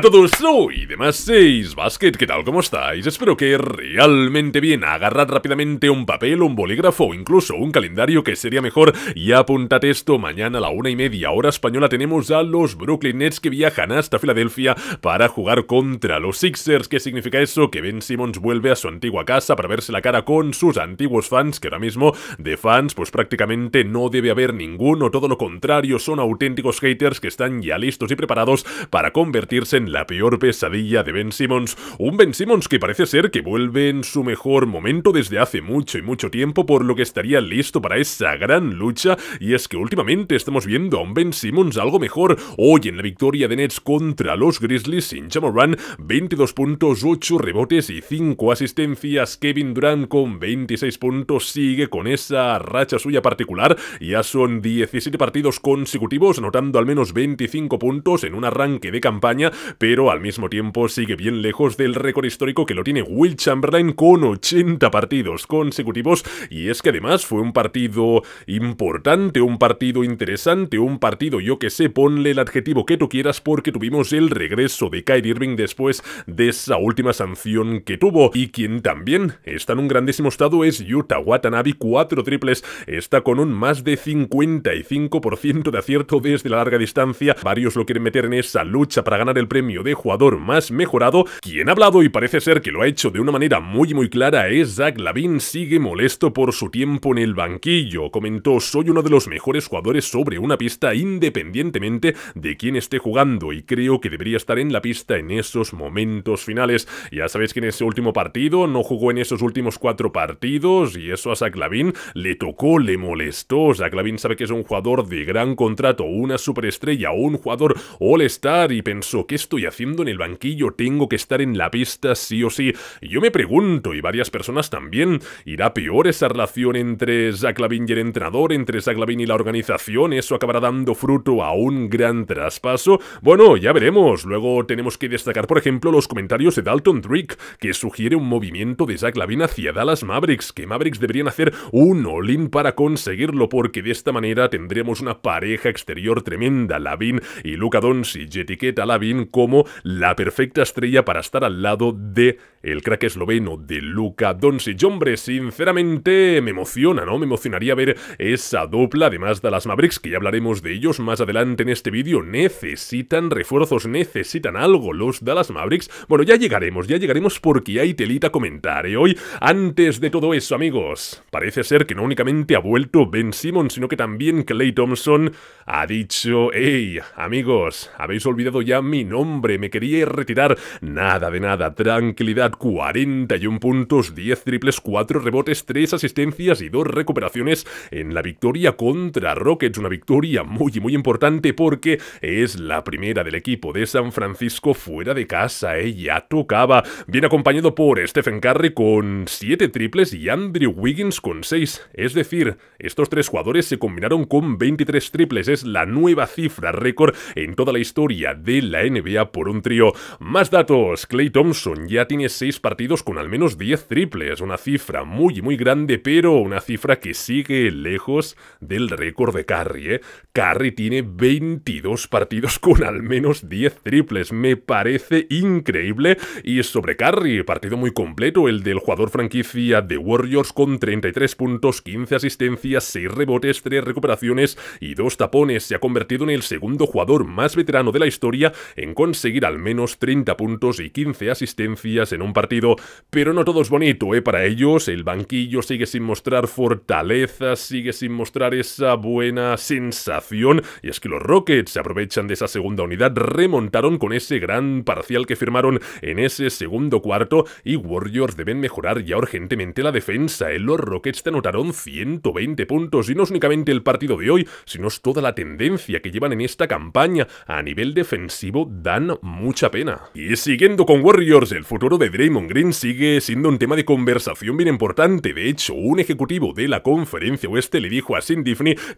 a todos, soy demás 6 Basket, ¿qué tal? ¿Cómo estáis? Espero que realmente bien. Agarrad rápidamente un papel, un bolígrafo o incluso un calendario que sería mejor y apuntad esto. Mañana a la una y media hora española tenemos a los Brooklyn Nets que viajan hasta Filadelfia para jugar contra los Sixers. ¿Qué significa eso? Que Ben Simmons vuelve a su antigua casa para verse la cara con sus antiguos fans, que ahora mismo de fans pues prácticamente no debe haber ninguno. Todo lo contrario, son auténticos haters que están ya listos y preparados para convertirse en la peor pesadilla de Ben Simmons, un Ben Simmons que parece ser que vuelve en su mejor momento desde hace mucho y mucho tiempo, por lo que estaría listo para esa gran lucha, y es que últimamente estamos viendo a un Ben Simmons algo mejor, hoy en la victoria de Nets contra los Grizzlies sin Jamoran, 22 puntos, 8 rebotes y 5 asistencias, Kevin Durant con 26 puntos, sigue con esa racha suya particular, ya son 17 partidos consecutivos, anotando al menos 25 puntos en un arranque de campaña pero al mismo tiempo sigue bien lejos del récord histórico que lo tiene Will Chamberlain con 80 partidos consecutivos y es que además fue un partido importante, un partido interesante, un partido yo que sé, ponle el adjetivo que tú quieras porque tuvimos el regreso de Kyrie Irving después de esa última sanción que tuvo y quien también está en un grandísimo estado es Utah Watanabe, 4 triples, está con un más de 55% de acierto desde la larga distancia, varios lo quieren meter en esa lucha para ganar el premio de jugador más mejorado, quien ha hablado y parece ser que lo ha hecho de una manera muy muy clara es Zach Lavin sigue molesto por su tiempo en el banquillo. Comentó, soy uno de los mejores jugadores sobre una pista independientemente de quién esté jugando y creo que debería estar en la pista en esos momentos finales. Ya sabéis que en ese último partido no jugó en esos últimos cuatro partidos y eso a Zach Lavin le tocó, le molestó. Zach Lavin sabe que es un jugador de gran contrato, una superestrella, un jugador all-star y pensó que esto estoy haciendo en el banquillo? Tengo que estar en la pista sí o sí. Y yo me pregunto, y varias personas también, ¿irá peor esa relación entre Zach Lavin y el entrenador, entre Zach Lavin y la organización? ¿Eso acabará dando fruto a un gran traspaso? Bueno, ya veremos. Luego tenemos que destacar, por ejemplo, los comentarios de Dalton Drake, que sugiere un movimiento de Zach Lavin hacia Dallas Mavericks, que Mavericks deberían hacer un all-in para conseguirlo, porque de esta manera tendremos una pareja exterior tremenda, Lavin y Luca Doncic, etiqueta Lavin con como la perfecta estrella para estar al lado de el crack esloveno de Luka Doncic. Hombre, sinceramente me emociona, ¿no? Me emocionaría ver esa dupla, además de las Mavericks, que ya hablaremos de ellos más adelante en este vídeo. Necesitan refuerzos, necesitan algo los Dallas Mavericks. Bueno, ya llegaremos, ya llegaremos porque hay telita a comentar. ¿eh? Hoy, antes de todo eso, amigos, parece ser que no únicamente ha vuelto Ben Simmons, sino que también Clay Thompson ha dicho, hey, amigos, habéis olvidado ya mi nombre hombre, me quería retirar. Nada de nada, tranquilidad, 41 puntos, 10 triples, 4 rebotes, 3 asistencias y 2 recuperaciones en la victoria contra Rockets. Una victoria muy, muy importante porque es la primera del equipo de San Francisco fuera de casa. Ella ¿eh? tocaba. Bien acompañado por Stephen Curry con 7 triples y Andrew Wiggins con 6. Es decir, estos tres jugadores se combinaron con 23 triples. Es la nueva cifra récord en toda la historia de la NBA por un trío. Más datos, Clay Thompson ya tiene 6 partidos con al menos 10 triples, una cifra muy muy grande, pero una cifra que sigue lejos del récord de Curry. ¿eh? Curry tiene 22 partidos con al menos 10 triples, me parece increíble. Y sobre Curry, partido muy completo, el del jugador franquicia de Warriors con 33 puntos, 15 asistencias, 6 rebotes, 3 recuperaciones y 2 tapones. Se ha convertido en el segundo jugador más veterano de la historia en con seguir al menos 30 puntos y 15 asistencias en un partido, pero no todo es bonito, ¿eh? Para ellos, el banquillo sigue sin mostrar fortaleza, sigue sin mostrar esa buena sensación, y es que los Rockets se aprovechan de esa segunda unidad, remontaron con ese gran parcial que firmaron en ese segundo cuarto, y Warriors deben mejorar ya urgentemente la defensa, ¿eh? Los Rockets te anotaron 120 puntos, y no es únicamente el partido de hoy, sino es toda la tendencia que llevan en esta campaña a nivel defensivo, dan mucha pena. Y siguiendo con Warriors, el futuro de Draymond Green sigue siendo un tema de conversación bien importante. De hecho, un ejecutivo de la conferencia oeste le dijo a Sin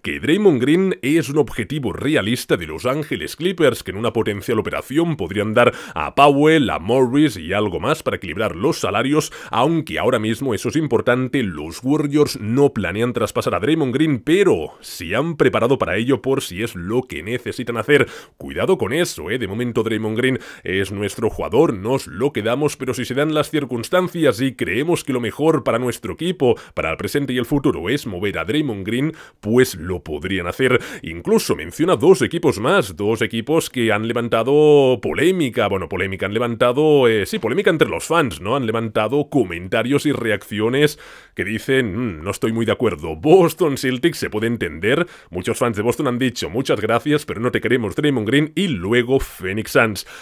que Draymond Green es un objetivo realista de Los Ángeles Clippers, que en una potencial operación podrían dar a Powell, a Morris y algo más para equilibrar los salarios, aunque ahora mismo eso es importante, los Warriors no planean traspasar a Draymond Green, pero se han preparado para ello por si es lo que necesitan hacer. Cuidado con eso, ¿eh? de momento Draymond Green es nuestro jugador, nos lo quedamos, pero si se dan las circunstancias y creemos que lo mejor para nuestro equipo, para el presente y el futuro es mover a Draymond Green, pues lo podrían hacer. Incluso menciona dos equipos más, dos equipos que han levantado polémica, bueno, polémica, han levantado, eh, sí, polémica entre los fans, ¿no? Han levantado comentarios y reacciones que dicen, mm, no estoy muy de acuerdo, Boston Celtics se puede entender, muchos fans de Boston han dicho, muchas gracias, pero no te queremos Draymond Green, y luego Phoenix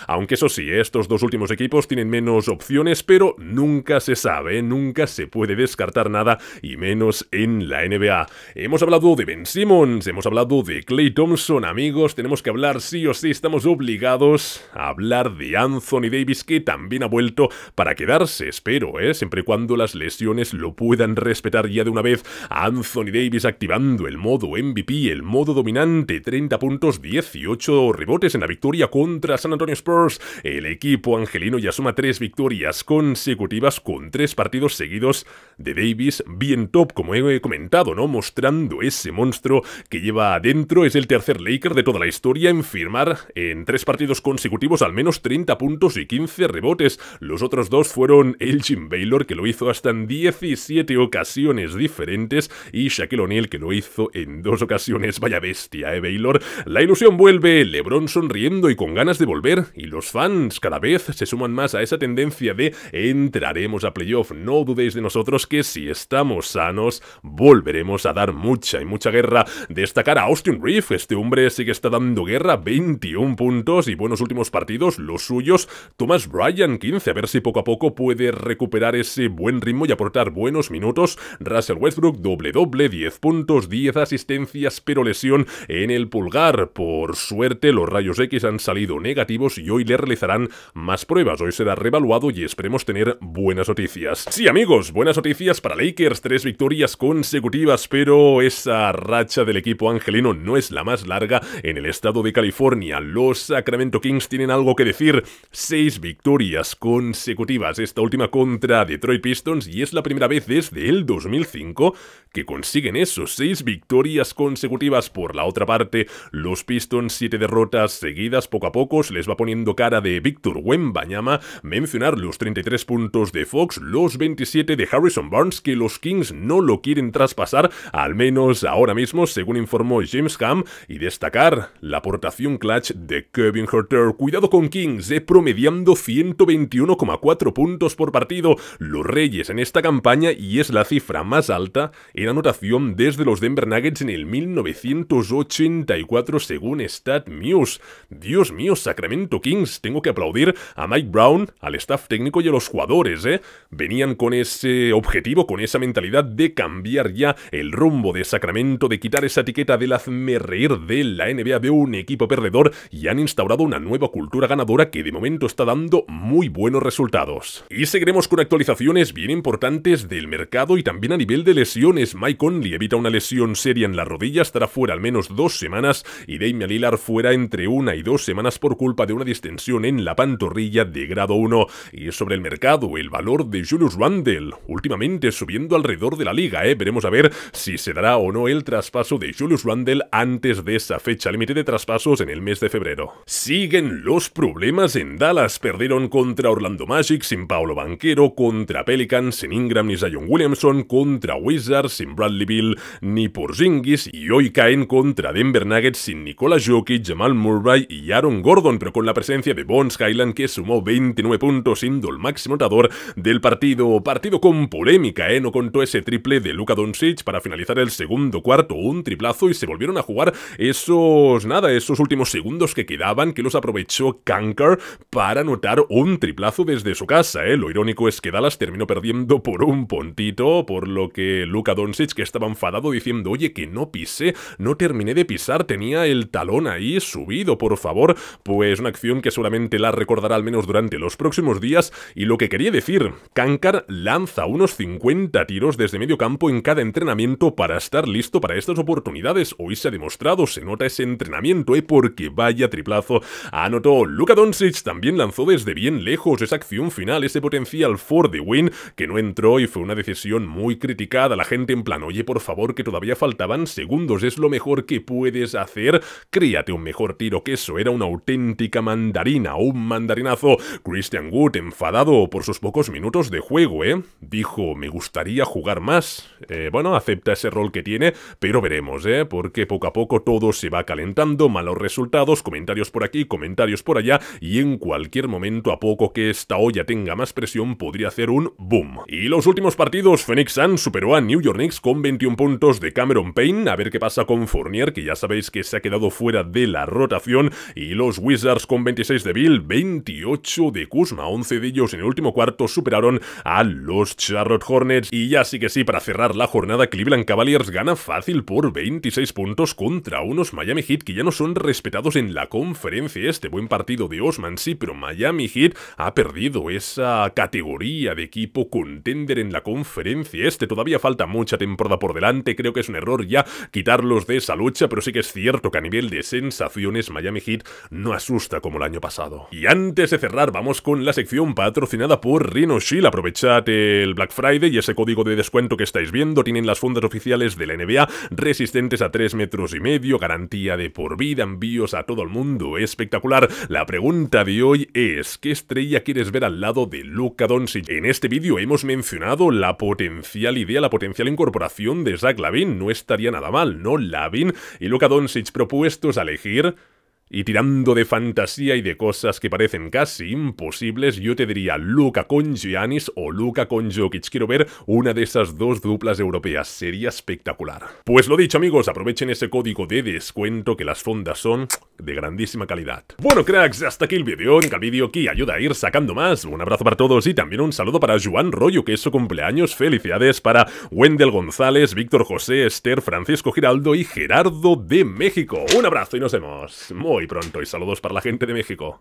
aunque eso sí, estos dos últimos equipos tienen menos opciones, pero nunca se sabe, nunca se puede descartar nada, y menos en la NBA. Hemos hablado de Ben Simmons, hemos hablado de Clay Thompson, amigos, tenemos que hablar sí o sí, estamos obligados a hablar de Anthony Davis, que también ha vuelto para quedarse, espero, ¿eh? siempre y cuando las lesiones lo puedan respetar ya de una vez. Anthony Davis activando el modo MVP, el modo dominante, 30 puntos, 18 rebotes en la victoria contra San Antonio Spurs, el equipo angelino ya suma tres victorias consecutivas con tres partidos seguidos de Davis bien top, como he comentado, ¿no? Mostrando ese monstruo que lleva adentro, es el tercer Laker de toda la historia en firmar en tres partidos consecutivos al menos 30 puntos y 15 rebotes. Los otros dos fueron Elgin Baylor, que lo hizo hasta en 17 ocasiones diferentes, y Shaquille O'Neal, que lo hizo en dos ocasiones. Vaya bestia, ¿eh, Baylor? La ilusión vuelve, LeBron sonriendo y con ganas de volver y los fans cada vez se suman más a esa tendencia de entraremos a playoff. No dudéis de nosotros que si estamos sanos volveremos a dar mucha y mucha guerra. Destacar a Austin Reef, este hombre sigue está dando guerra, 21 puntos y buenos últimos partidos, los suyos. Thomas Bryan 15, a ver si poco a poco puede recuperar ese buen ritmo y aportar buenos minutos. Russell Westbrook doble doble, 10 puntos, 10 asistencias, pero lesión en el pulgar. Por suerte los rayos X han salido negativos y hoy le realizarán más pruebas. Hoy será revaluado y esperemos tener buenas noticias. Sí, amigos, buenas noticias para Lakers. Tres victorias consecutivas, pero esa racha del equipo angelino no es la más larga en el estado de California. Los Sacramento Kings tienen algo que decir. Seis victorias consecutivas. Esta última contra Detroit Pistons y es la primera vez desde el 2005 que consiguen eso. Seis victorias consecutivas por la otra parte. Los Pistons, siete derrotas seguidas poco a poco les va poniendo cara de Víctor Wembanyama, mencionar los 33 puntos de Fox, los 27 de Harrison Barnes, que los Kings no lo quieren traspasar, al menos ahora mismo, según informó James Hamm, y destacar la aportación clutch de Kevin Herter. Cuidado con Kings, de eh, promediando 121,4 puntos por partido. Los Reyes en esta campaña, y es la cifra más alta en anotación desde los Denver Nuggets en el 1984, según StatMuse. Dios mío, saca Sacramento Kings. Tengo que aplaudir a Mike Brown, al staff técnico y a los jugadores. ¿eh? Venían con ese objetivo, con esa mentalidad de cambiar ya el rumbo de Sacramento, de quitar esa etiqueta del hazme reír de la NBA de un equipo perdedor y han instaurado una nueva cultura ganadora que de momento está dando muy buenos resultados. Y seguiremos con actualizaciones bien importantes del mercado y también a nivel de lesiones. Mike Conley evita una lesión seria en la rodilla, estará fuera al menos dos semanas y Damian Lillard fuera entre una y dos semanas por culpa de una distensión en la pantorrilla de grado 1. Y sobre el mercado, el valor de Julius Randle, últimamente subiendo alrededor de la liga, ¿eh? Veremos a ver si se dará o no el traspaso de Julius Randle antes de esa fecha límite de traspasos en el mes de febrero. Siguen los problemas en Dallas, perdieron contra Orlando Magic sin Paolo Banquero, contra Pelicans sin Ingram ni Zion Williamson, contra Wizards sin Bradley Bill ni Porzingis y hoy caen contra Denver Nuggets sin Nicolas Jokic, Jamal Murray y Aaron Gordon, pero con la presencia de Bones Skyland que sumó 29 puntos siendo el máximo notador del partido. Partido con polémica, ¿eh? No contó ese triple de Luka Doncic para finalizar el segundo cuarto, un triplazo y se volvieron a jugar esos, nada, esos últimos segundos que quedaban que los aprovechó Kanker para anotar un triplazo desde su casa, ¿eh? Lo irónico es que Dallas terminó perdiendo por un puntito, por lo que Luka Doncic que estaba enfadado diciendo, oye, que no pisé, no terminé de pisar, tenía el talón ahí subido, por favor, pues es una acción que seguramente la recordará al menos durante los próximos días y lo que quería decir, Kankar lanza unos 50 tiros desde medio campo en cada entrenamiento para estar listo para estas oportunidades. Hoy se ha demostrado, se nota ese entrenamiento, ¿eh? porque vaya triplazo anotó. Luka Doncic también lanzó desde bien lejos esa acción final, ese potencial for the win que no entró y fue una decisión muy criticada. La gente en plan, oye, por favor, que todavía faltaban segundos, es lo mejor que puedes hacer, créate un mejor tiro que eso, era una auténtica mandarina, un mandarinazo. Christian Wood, enfadado por sus pocos minutos de juego, ¿eh? Dijo, me gustaría jugar más. Eh, bueno, acepta ese rol que tiene, pero veremos, ¿eh? Porque poco a poco todo se va calentando, malos resultados, comentarios por aquí, comentarios por allá, y en cualquier momento, a poco que esta olla tenga más presión, podría hacer un boom. Y los últimos partidos, Phoenix Sun superó a New York Knicks con 21 puntos de Cameron Payne, a ver qué pasa con Fournier, que ya sabéis que se ha quedado fuera de la rotación, y los Wizards con 26 de Bill, 28 de Kuzma, 11 de ellos en el último cuarto superaron a los Charlotte Hornets y ya sí que sí, para cerrar la jornada, Cleveland Cavaliers gana fácil por 26 puntos contra unos Miami Heat que ya no son respetados en la conferencia. Este buen partido de Osman sí, pero Miami Heat ha perdido esa categoría de equipo contender en la conferencia. Este todavía falta mucha temporada por delante, creo que es un error ya quitarlos de esa lucha, pero sí que es cierto que a nivel de sensaciones Miami Heat no ha como el año pasado. Y antes de cerrar, vamos con la sección patrocinada por Rhino Shield. Aprovechad el Black Friday y ese código de descuento que estáis viendo. Tienen las fundas oficiales de la NBA, resistentes a 3 metros y medio, garantía de por vida, envíos a todo el mundo. Espectacular. La pregunta de hoy es, ¿qué estrella quieres ver al lado de Luka Doncic? En este vídeo hemos mencionado la potencial idea, la potencial incorporación de Zach Lavin. No estaría nada mal, ¿no? Lavin y Luka Doncic propuestos a elegir... Y tirando de fantasía y de cosas que parecen casi imposibles, yo te diría Luca con Giannis o Luca con Jokic. Quiero ver una de esas dos duplas europeas. Sería espectacular. Pues lo dicho, amigos, aprovechen ese código de descuento que las fondas son de grandísima calidad. Bueno, cracks, hasta aquí el vídeo. el vídeo que ayuda a ir sacando más. Un abrazo para todos y también un saludo para Joan Royo, que es su cumpleaños. Felicidades para Wendel González, Víctor José, Esther, Francisco Giraldo y Gerardo de México. Un abrazo y nos vemos. Muy muy pronto y saludos para la gente de México.